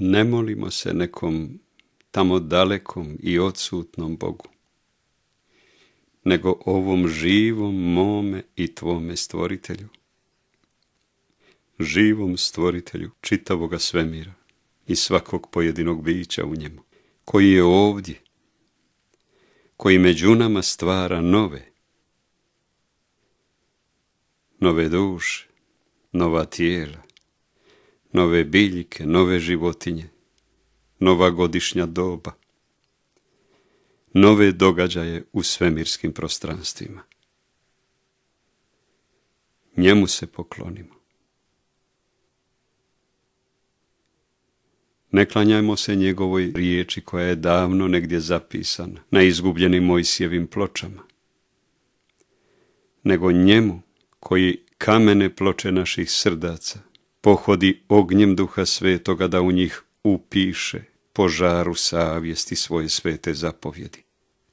Ne molimo se nekom tamo dalekom i odsutnom Bogu, nego ovom živom mome i tvome stvoritelju, živom stvoritelju čitavoga svemira i svakog pojedinog bića u njemu, koji je ovdje, koji među nama stvara nove, nove duše, nova tijela, nove biljke, nove životinje, nova godišnja doba, nove događaje u svemirskim prostranstvima. Njemu se poklonimo. Ne klanjajmo se njegovoj riječi koja je davno negdje zapisana na izgubljenim Mojsijevim pločama, nego njemu koji kamene ploče naših srdaca pohodi ognjem duha svetoga da u njih upiše požaru savjesti svoje svete zapovjedi,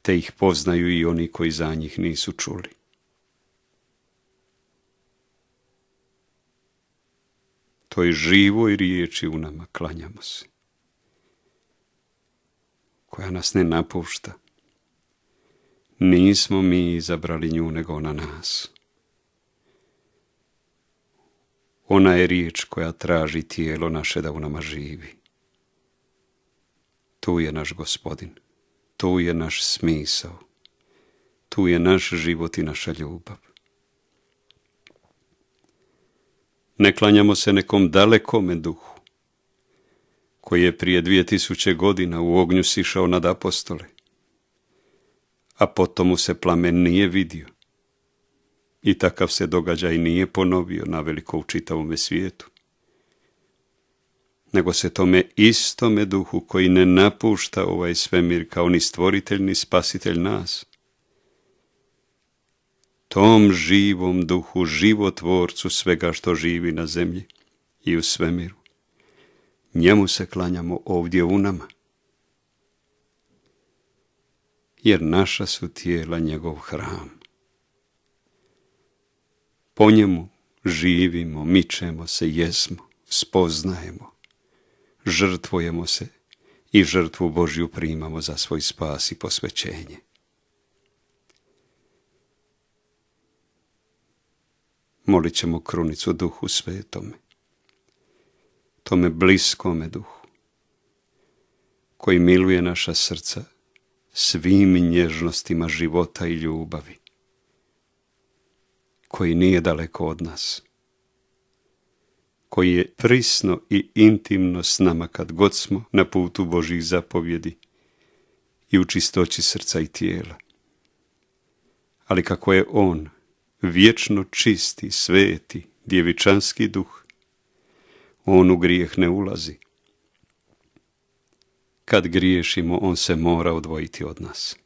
te ih poznaju i oni koji za njih nisu čuli. Toj živoj riječi u nama klanjamo se, koja nas ne napušta. Nismo mi izabrali nju, nego ona nas. Ona je riječ koja traži tijelo naše da u nama živi. Tu je naš gospodin, tu je naš smisao, tu je naš život i naša ljubav. Ne klanjamo se nekom dalekome duhu, koji je prije dvije tisuće godina u ognju sišao nad apostole, a potom mu se plamen nije vidio i takav se događaj nije ponovio na veliko u svijetu. Nego se tome istome duhu koji ne napušta ovaj svemir kao ni stvoritelj ni spasitelj nas. Tom živom duhu, životvorcu svega što živi na zemlji i u svemiru. Njemu se klanjamo ovdje u nama. jer naša su tijela njegov hram. Po njemu živimo, mičemo se, jesmo, spoznajemo, žrtvujemo se i žrtvu Božju primamo za svoj spas i posvećenje. Molit ćemo krunicu duhu svetome, tome bliskome duhu, koji miluje naša srca svim nježnostima života i ljubavi koji nije daleko od nas, koji je prisno i intimno s nama kad god smo na putu Božih zapovjedi i u čistoći srca i tijela. Ali kako je On vječno čisti, sveti, djevičanski duh, On u grijeh ne ulazi. Kad griješimo, On se mora odvojiti od nas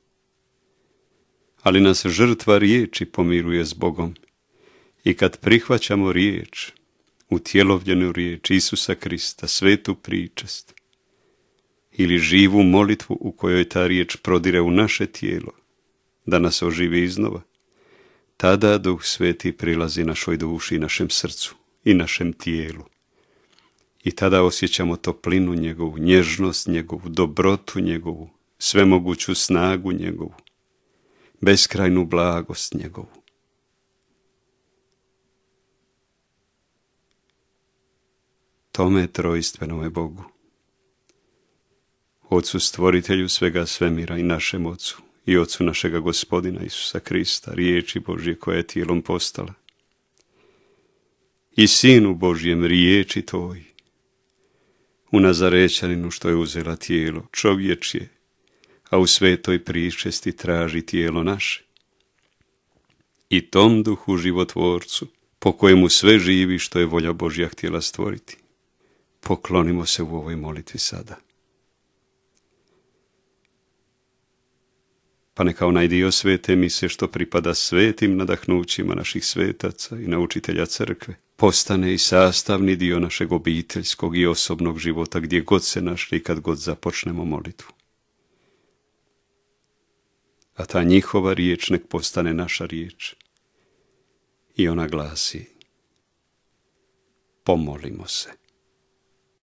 ali nas žrtva riječi pomiruje s Bogom i kad prihvaćamo riječ, utjelovljenu riječ Isusa Krista, svetu pričest, ili živu molitvu u kojoj ta riječ prodire u naše tijelo, da nas oživi iznova, tada Duh Sveti prilazi našoj duši i našem srcu i našem tijelu. I tada osjećamo toplinu njegovu, nježnost njegovu, dobrotu njegovu, svemoguću snagu njegovu, beskrajnu blagost njegovu. tome trojstvenome Bogu. Ocu stvoritelju svega svemira i našem ocu i ocu našega gospodina Isusa Krista, riječi Božje koja je tijelom postala. I sinu Božjem riječi toj, u Nazarećaninu što je uzela tijelo, čovječje, a u svetoj pričesti traži tijelo naše. I tom duhu životvorcu, po kojemu sve živi što je volja Božja htjela stvoriti poklonimo se u ovoj molitvi sada. Pa neka onaj dio svete se, što pripada svetim nadahnućima naših svetaca i naučitelja crkve, postane i sastavni dio našeg obiteljskog i osobnog života gdje god se našli kad god započnemo molitvu. A ta njihova riječ nek postane naša riječ. I ona glasi, pomolimo se.